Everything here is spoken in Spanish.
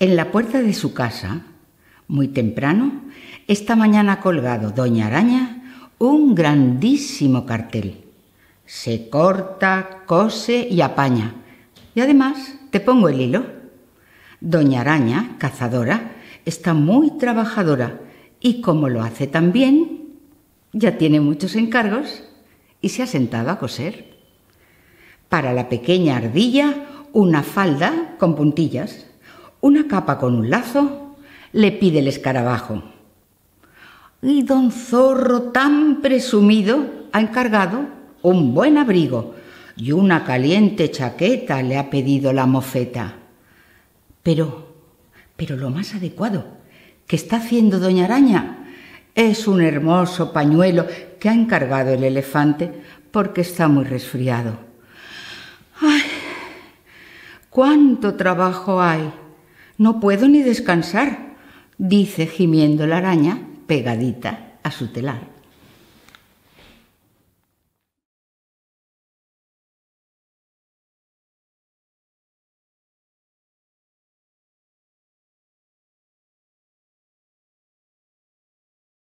En la puerta de su casa, muy temprano, esta mañana ha colgado Doña Araña un grandísimo cartel. Se corta, cose y apaña. Y además, te pongo el hilo. Doña Araña, cazadora, está muy trabajadora y como lo hace tan bien, ya tiene muchos encargos y se ha sentado a coser. Para la pequeña ardilla, una falda con puntillas una capa con un lazo, le pide el escarabajo. Y don Zorro, tan presumido, ha encargado un buen abrigo y una caliente chaqueta le ha pedido la mofeta. Pero, pero lo más adecuado que está haciendo doña Araña es un hermoso pañuelo que ha encargado el elefante porque está muy resfriado. ¡Ay! ¿Cuánto trabajo hay? No puedo ni descansar, dice gimiendo la araña pegadita a su telar.